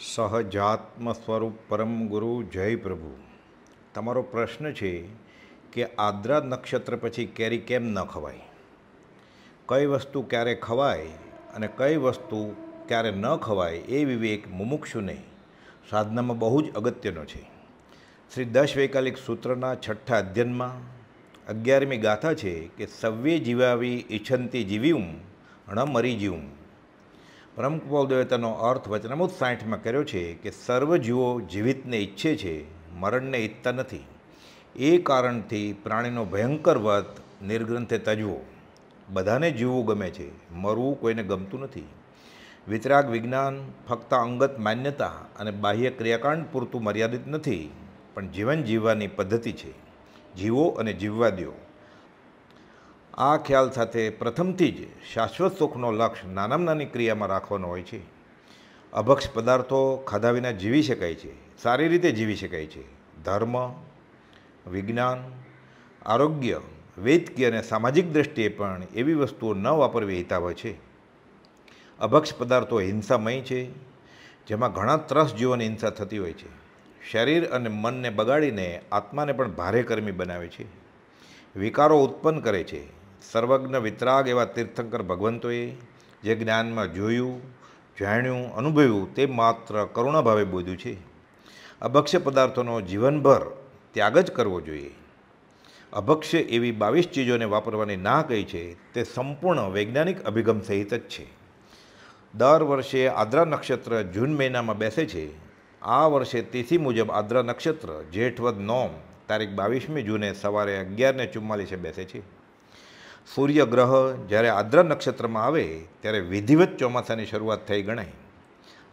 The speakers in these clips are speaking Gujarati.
સહજાત્મ સ્વરૂપ પરમ ગુરુ જય પ્રભુ તમારો પ્રશ્ન છે કે આદ્રા નક્ષત્ર પછી કેરી કેમ ન ખવાય કઈ વસ્તુ ક્યારે ખવાય અને કઈ વસ્તુ ક્યારે ન ખવાય એ વિવેક મુમુક્ષુને સાધનામાં બહુ જ અગત્યનો છે શ્રી દશ વૈકાલિક સૂત્રના છઠ્ઠા અધ્યયનમાં અગિયારમી ગાથા છે કે સવ્ય જીવાવી ઈચ્છંતી જીવ્યું અણ મરી જીવું પરમકુપાલદેવે તેનો અર્થ વચનામૃત સાઠમાં કર્યો છે કે સર્વ જીવો જીવિતને ઈચ્છે છે મરણને ઈચ્છતા નથી એ કારણથી પ્રાણીનો ભયંકર વત નિર્ગ્રંથે તજવો બધાને જીવવું ગમે છે મરવું કોઈને ગમતું નથી વિતરાગ વિજ્ઞાન ફક્ત અંગત માન્યતા અને બાહ્ય ક્રિયાકાંડ પૂરતું મર્યાદિત નથી પણ જીવન જીવવાની પદ્ધતિ છે જીવો અને જીવવા દો આ ખ્યાલ સાથે પ્રથમથી જ શાશ્વત સુખનો લક્ષ્ય નાનામાં નાની ક્રિયામાં રાખવાનો હોય છે અભક્ષ પદાર્થો ખાધા વિના જીવી શકાય છે સારી રીતે જીવી શકાય છે ધર્મ વિજ્ઞાન આરોગ્ય વૈદકીય અને સામાજિક દ્રષ્ટિએ પણ એવી વસ્તુઓ ન વાપરવી હિતાવ છે અભક્ષ પદાર્થો હિંસામય છે જેમાં ઘણા ત્રસ જીવોને હિંસા થતી હોય છે શરીર અને મનને બગાડીને આત્માને પણ ભારે કર્મી બનાવે છે વિકારો ઉત્પન્ન કરે છે સર્વજ્ઞ વિતરાગ એવા તીર્થંકર ભગવંતોએ જે જ્ઞાનમાં જોયું જાણ્યું અનુભવ્યું તે માત્ર કરુણાભાવે બોધ્યું છે અભક્ષ્ય પદાર્થોનો જીવનભર ત્યાગ જ કરવો જોઈએ અભક્ષ્ય એવી બાવીસ ચીજોને વાપરવાની ના કહી છે તે સંપૂર્ણ વૈજ્ઞાનિક અભિગમ સહિત જ છે દર વર્ષે આદ્રા નક્ષત્ર જૂન મહિનામાં બેસે છે આ વર્ષે તિથિ મુજબ આદ્રા નક્ષત્ર જેઠવદ નોમ તારીખ બાવીસમી જૂને સવારે અગિયારને ચુમ્માલીસે બેસે છે સૂર્ય ગ્રહ જ્યારે આદ્ર નક્ષત્રમાં આવે ત્યારે વિધિવત ચોમાસાની શરૂઆત થઈ ગણાય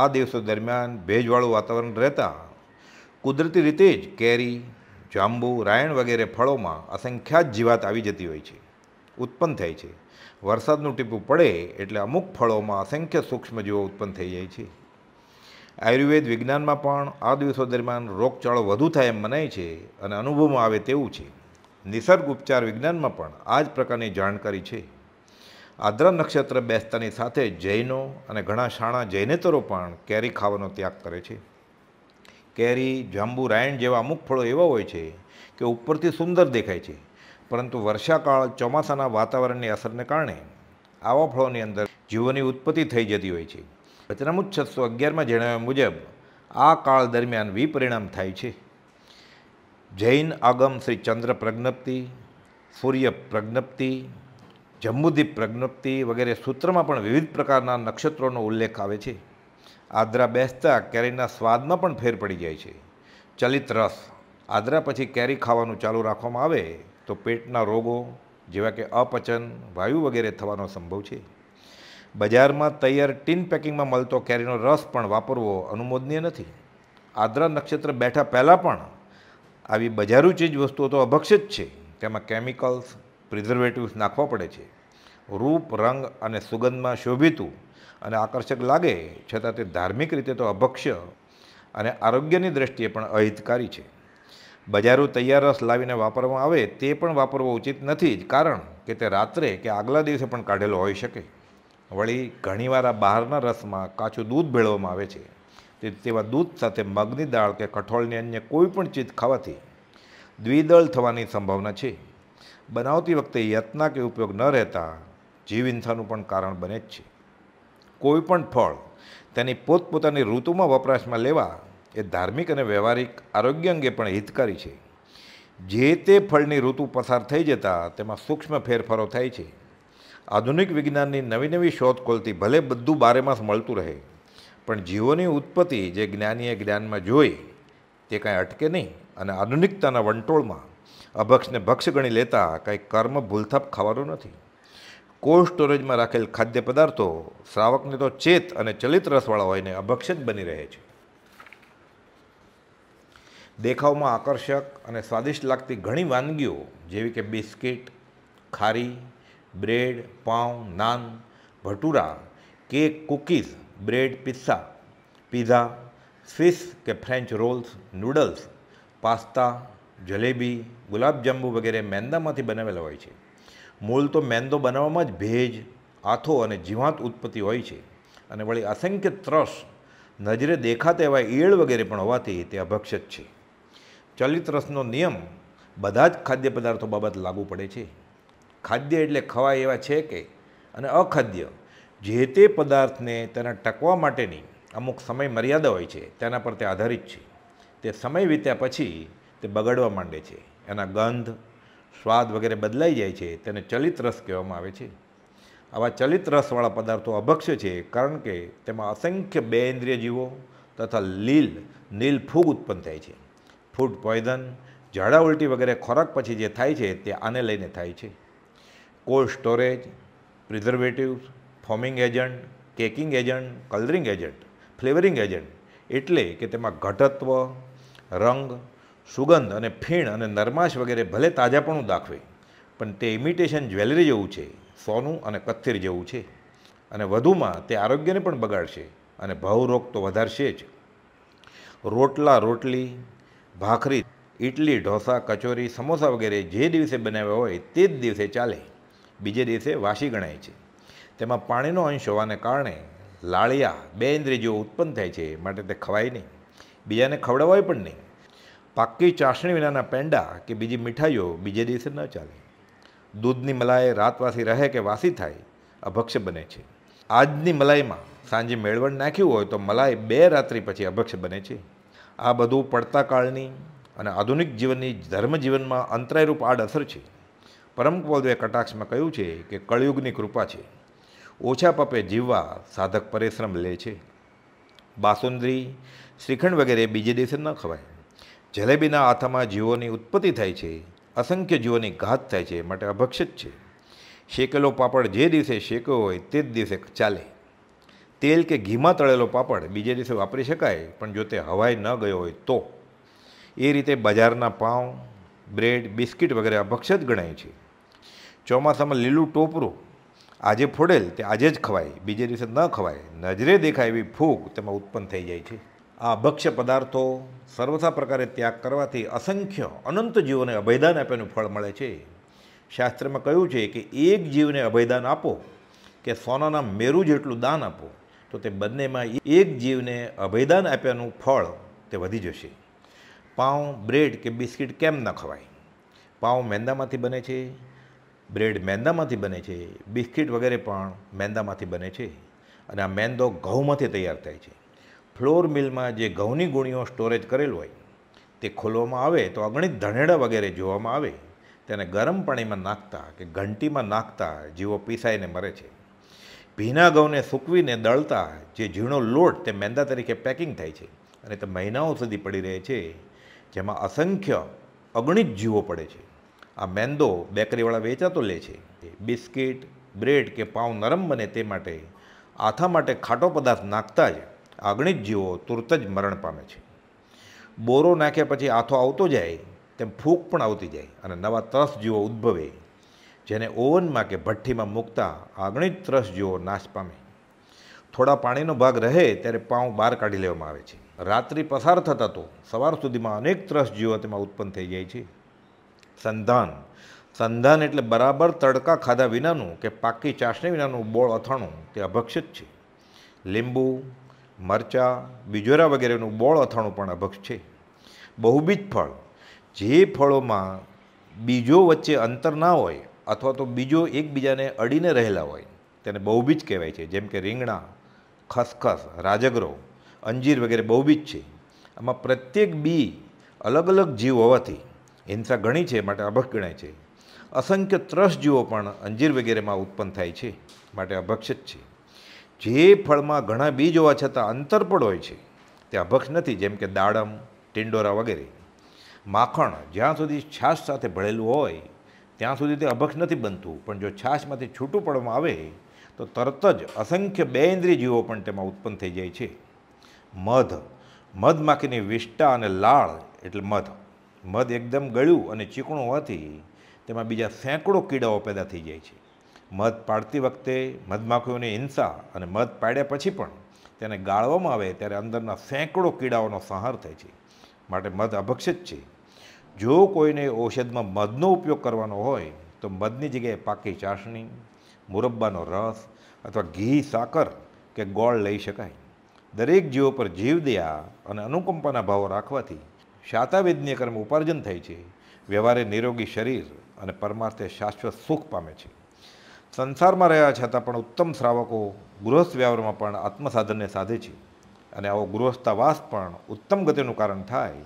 આ દિવસો દરમિયાન ભેજવાળું વાતાવરણ રહેતા કુદરતી રીતે જ કેરી જાંબુ રાયણ વગેરે ફળોમાં અસંખ્યાત જીવાત આવી જતી હોય છે ઉત્પન્ન થાય છે વરસાદનું ટીપું પડે એટલે અમુક ફળોમાં અસંખ્ય સૂક્ષ્મજીવો ઉત્પન્ન થઈ જાય છે આયુર્વેદ વિજ્ઞાનમાં પણ આ દિવસો દરમિયાન રોગચાળો વધુ થાય એમ મનાય છે અને અનુભવમાં આવે તેવું છે નિસર્ગ ઉપચાર વિજ્ઞાનમાં પણ આ જ પ્રકારની જાણકારી છે આદ્ર નક્ષત્ર બેસતાની સાથે જૈનો અને ઘણા શાણા જૈનેતરો પણ કેરી ખાવાનો ત્યાગ કરે છે કેરી જાંબુ રાયણ જેવા અમુક ફળો એવા હોય છે કે ઉપરથી સુંદર દેખાય છે પરંતુ વર્ષાકાળ ચોમાસાના વાતાવરણની અસરને કારણે આવા ફળોની અંદર જીવોની ઉત્પત્તિ થઈ જતી હોય છે વચનામુજ છસો અગિયારમાં જણાવ્યા મુજબ આ કાળ દરમિયાન વિપરિણામ થાય છે જૈન આગમ શ્રી ચંદ્ર પ્રજ્ઞપ્તિ સૂર્ય પ્રજ્ઞપ્તિ જમ્મુદીપ પ્રજ્ઞપ્તિ વગેરે સૂત્રમાં પણ વિવિધ પ્રકારના નક્ષત્રોનો ઉલ્લેખ આવે છે આદરા બેસતા કેરીના સ્વાદમાં પણ ફેર પડી જાય છે ચલિત રસ આદરા પછી કેરી ખાવાનું ચાલુ રાખવામાં આવે તો પેટના રોગો જેવા કે અપચન વાયુ વગેરે થવાનો સંભવ છે બજારમાં તૈયાર ટીન પેકિંગમાં મળતો કેરીનો રસ પણ વાપરવો અનુમોદનીય નથી આદરા નક્ષત્ર બેઠા પહેલાં પણ આવી બજારું ચીજ વસ્તુઓ તો અભક્ષ જ છે તેમાં કેમિકલ્સ પ્રિઝર્વેટિવ્સ નાખવા પડે છે રૂપ રંગ અને સુગંધમાં શોભિતું અને આકર્ષક લાગે છતાં તે ધાર્મિક રીતે તો અભક્ષ્ય અને આરોગ્યની દ્રષ્ટિએ પણ અહિતકારી છે બજારો તૈયાર રસ લાવીને વાપરવામાં આવે તે પણ વાપરવો ઉચિત નથી જ કારણ કે તે રાત્રે કે આગલા દિવસે પણ કાઢેલો હોઈ શકે વળી ઘણીવાર આ બહારના રસમાં કાચું દૂધ ભેળવવામાં આવે છે તે તેવા દૂધ સાથે મગની દાળ કે કઠોળની અન્ય કોઈપણ ચીજ ખાવાથી દ્વિદળ થવાની સંભાવના છે બનાવતી વખતે યત્ના કે ઉપયોગ ન રહેતા જીવહિંસાનું પણ કારણ બને જ છે કોઈપણ ફળ તેની પોતપોતાની ઋતુમાં વપરાશમાં લેવા એ ધાર્મિક અને વ્યવહારિક આરોગ્ય અંગે પણ હિતકારી છે જે તે ફળની ઋતુ પસાર થઈ જતાં તેમાં સૂક્ષ્મ ફેરફારો થાય છે આધુનિક વિજ્ઞાનની નવી નવી શોધ ખોલતી ભલે બધું બારેમાસ મળતું રહે પણ જીવોની ઉત્પત્તિ જે જ્ઞાનીએ જ્ઞાનમાં જોઈ તે કાંઈ અટકે નહીં અને આધુનિકતાના વંટોળમાં અભક્ષને ભક્ષ ગણી લેતા કાંઈ કર્મ ભૂલથાપ ખાવાનું નથી કોલ્ડ સ્ટોરેજમાં રાખેલ ખાદ્ય પદાર્થો શ્રાવકને તો ચેત અને ચલિત રસવાળા હોય ને અભક્ષ જ બની રહે છે દેખાવમાં આકર્ષક અને સ્વાદિષ્ટ લાગતી ઘણી વાનગીઓ જેવી કે બિસ્કિટ ખારી બ્રેડ પાઉં naan bhatura cake cookies bread pizza pizza Swiss કે French rolls noodles pasta jalebi gulab jamun વગેરે મેંદામાંથી બનાવેલા હોય છે મૂળ તો મેંદો બનાવવામાં જ ભેજ આથો અને જીવાંત ઉત્પત્તિ હોય છે અને વળી અસંખ્ય ત્રસ નજરે દેખાતા એવા ઈળ વગેરે પણ હોવાથી તે અભક્ષત છે ચલિત રસનો નિયમ બધા જ ખાદ્ય પદાર્થો બાબત લાગુ પડે છે ખાદ્ય એટલે ખવાય એવા છે કે અને અખાદ્ય જે તે પદાર્થને તેના ટકવા માટેની અમુક સમય મર્યાદા હોય છે તેના પર તે આધારિત છે તે સમય વીત્યા પછી તે બગડવા માંડે છે એના ગંધ સ્વાદ વગેરે બદલાઈ જાય છે તેને ચલિત રસ કહેવામાં આવે છે આવા ચલિત રસવાળા પદાર્થો અભક્ષ્ય છે કારણ કે તેમાં અસંખ્ય બે ઇન્દ્રિય જીવો તથા લીલ નીલ ફૂગ ઉત્પન્ન થાય છે ફૂડ પોઈઝન ઝાડા ઉલટી વગેરે ખોરાક પછી જે થાય છે તે આને લઈને થાય છે cold storage preservatives foaming agent caking agent colouring agent flavouring agent એટલે કે તેમાં ઘટત્વ રંગ સુગંધ અને ફીણ અને નરમાશ વગેરે ભલે તાજાપણું દાખવે પણ તે ઇમિટેશન જ્વેલરી જેવું છે સોનું અને કથ્થિર જેવું છે અને વધુમાં તે આરોગ્યને પણ બગાડશે અને ભાવરોગ તો વધારશે જ રોટલા રોટલી ભાખરી ઇડલી ઢોસા કચોરી સમોસા વગેરે જે દિવસે બનાવ્યા હોય તે જ દિવસે ચાલે બીજે દિવસે વાસી ગણાય છે તેમાં પાણીનો અંશ હોવાને કારણે લાળિયા બે ઇન્દ્રિયો ઉત્પન્ન થાય છે માટે તે ખવાય નહીં બીજાને ખવડાવાય પણ નહીં પાકી ચાસણી વિનાના પેંડા કે બીજી મીઠાઈઓ બીજે દિવસે ન ચાલે દૂધની મલાઈ રાતવાસી રહે કે વાસી થાય અભક્ષ બને છે આજની મલાઈમાં સાંજે મેળવણ નાખ્યું હોય તો મલાઈ બે રાત્રિ પછી અભક્ષ બને છે આ બધું પડતા કાળની અને આધુનિક જીવનની ધર્મજીવનમાં અંતરાયરૂપ અસર છે પરમ કટાક્ષમાં કહ્યું છે કે કળયુગની કૃપા છે ઓછા પાપે જીવવા સાધક પરિશ્રમ લે છે બાસુંદરી શ્રીખંડ વગેરે બીજે દિવસે ન ખવાય જલેબીના આથામાં જીવોની ઉત્પત્તિ થાય છે અસંખ્ય જીવોની ઘાત થાય છે માટે અભક્ષિત છે શેકેલો પાપડ જે દિવસે શેક્યો હોય તે જ દિવસે ચાલે તેલ કે ઘીમાં તળેલો પાપડ બીજે દિવસે વાપરી શકાય પણ જો તે હવાઈ ન ગયો હોય તો એ રીતે બજારના પાઉં બ્રેડ બિસ્કિટ વગેરે અભક્ષત ગણાય છે ચોમાસામાં લીલું ટોપરું આજે ફોડેલ તે આજે જ ખવાય બીજે દિવસે ન ખવાય નજરે દેખાય એવી ફૂગ તેમાં ઉત્પન્ન થઈ જાય છે આ ભક્ષ્ય પદાર્થો સર્વથા પ્રકારે ત્યાગ કરવાથી અસંખ્ય અનંત જીવોને અભયદાન આપ્યાનું ફળ મળે છે શાસ્ત્રમાં કહ્યું છે કે એક જીવને અભયદાન આપો કે સોનાના મેરું જેટલું દાન આપો તો તે બંનેમાં એક જીવને અભયદાન આપ્યાનું ફળ તે વધી જશે પાઉં બ્રેડ કે બિસ્કિટ કેમ ન ખવાય પાઉં મેંદામાંથી બને છે બ્રેડ મેંદામાંથી બને છે બિસ્કિટ વગેરે પણ મેંદામાંથી બને છે અને આ મેંદો ઘઉંમાંથી તૈયાર થાય છે ફ્લોર મિલમાં જે ઘઉંની ગુણીઓ સ્ટોરેજ કરેલ હોય તે ખોલવામાં આવે તો અગણિત ધનેડા વગેરે જોવામાં આવે તેને ગરમ પાણીમાં નાખતા કે ઘંટીમાં નાખતા જીવો પીસાઈને મરે છે ભીના ઘઉંને સૂકવીને દળતા જે ઝીણો લોટ તે મેંદા તરીકે પેકિંગ થાય છે અને તે મહિનાઓ સુધી પડી રહે છે જેમાં અસંખ્ય અગણિત જીવો પડે છે આ મેંદો બેકરીવાળા વેચાતો લે છે બિસ્કિટ બ્રેડ કે પાઉં નરમ બને તે માટે આથા માટે ખાટો પદાર્થ નાખતા જ આગ્નિજ જીવો તુરત જ મરણ પામે છે બોરો નાખ્યા પછી આથો આવતો જાય તેમ ફૂંક પણ આવતી જાય અને નવા ત્રસ જીવો ઉદ્ભવે જેને ઓવનમાં કે ભઠ્ઠીમાં મૂકતા આગ્નિજ ત્રસ જીવો નાશ પામે થોડા પાણીનો ભાગ રહે ત્યારે પાઉં બહાર કાઢી લેવામાં આવે છે રાત્રિ પસાર થતાં તો સવાર સુધીમાં અનેક ત્રસ જીવો તેમાં ઉત્પન્ન થઈ જાય છે સંધાન સંધાન એટલે બરાબર તડકા ખાધા વિનાનું કે પાકી ચાસણી વિનાનું બોળ અથાણું તે અભક્ષિત છે લીંબુ મરચાં બીજોરા વગેરેનું બોળ અથાણું પણ અભક્ષ છે બહુબીજ ફળ જે ફળોમાં બીજો વચ્ચે અંતર ના હોય અથવા તો બીજો એકબીજાને અડીને રહેલા હોય તેને બહુબીજ કહેવાય છે જેમ કે રીંગણા ખસખસ રાજગરો અંજીર વગેરે બહુબીજ છે આમાં પ્રત્યેક બી અલગ અલગ જીવ હોવાથી હિંસા ઘણી છે માટે અભક ગણાય છે અસંખ્ય ત્રસ જીવો પણ અંજીર વગેરેમાં ઉત્પન્ન થાય છે માટે અભક્ષ જ છે જે ફળમાં ઘણા બીજ હોવા છતાં અંતરપડ હોય છે તે અભક્ષ નથી જેમ કે દાડમ ટિંડોરા વગેરે માખણ જ્યાં સુધી છાશ સાથે ભળેલું હોય ત્યાં સુધી તે અભક્ષ નથી બનતું પણ જો છાશમાંથી છૂટું પડવામાં આવે તો તરત જ અસંખ્ય બે ઇન્દ્રિય જીવો પણ તેમાં ઉત્પન્ન થઈ જાય છે મધ મધ માખીની વિષ્ટા અને લાળ એટલે મધ મધ એકદમ ગળ્યું અને ચીકણું હોવાથી તેમાં બીજા સેંકડો કીડાઓ પેદા થઈ જાય છે મધ પાડતી વખતે મધમાખીઓની હિંસા અને મધ પાડ્યા પછી પણ તેને ગાળવામાં આવે ત્યારે અંદરના સેંકડો કીડાઓનો સંહાર થાય છે માટે મધ અભક્ષિત છે જો કોઈને ઔષધમાં મધનો ઉપયોગ કરવાનો હોય તો મધની જગ્યાએ પાકી ચાસણી મુરબ્બાનો રસ અથવા ઘી સાકર કે ગોળ લઈ શકાય દરેક જીવો પર જીવદયા અને અનુકંપાના ભાવો રાખવાથી શાતાવેદની કર્મ ઉપાર્જન થાય છે વ્યવહારે નિરોગી શરીર અને પરમાર્થે શાશ્વત સુખ પામે છે સંસારમાં રહ્યા છતાં પણ ઉત્તમ શ્રાવકો ગૃહસ્થ વ્યવહારમાં પણ આત્મસાધનને સાધે છે અને આવો ગૃહસ્થવાસ પણ ઉત્તમ ગતિનું કારણ થાય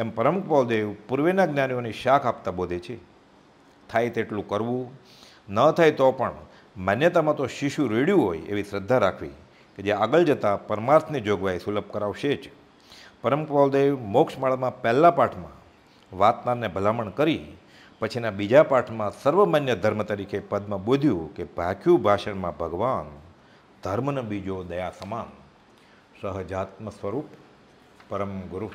એમ પરમ પૌદેવ પૂર્વેના જ્ઞાનીઓની શાખ આપતા બોધે છે થાય તેટલું કરવું ન થાય તો પણ માન્યતામાં તો શિશુ રેડ્યું હોય એવી શ્રદ્ધા રાખવી કે જે આગળ જતાં પરમાર્થની જોગવાઈ સુલભ કરાવશે જ પરમ કૃપાલદેવ મોક્ષમાળામાં પહેલા પાઠમાં વાતનારને ભલામણ કરી પછીના બીજા પાઠમાં સર્વમાન્ય ધર્મ તરીકે પદ્મ બોધ્યું કે ભાખ્યું ભાષણમાં ભગવાન ધર્મનો બીજો દયા સમાન સહજાત્મ સ્વરૂપ પરમ ગુરુ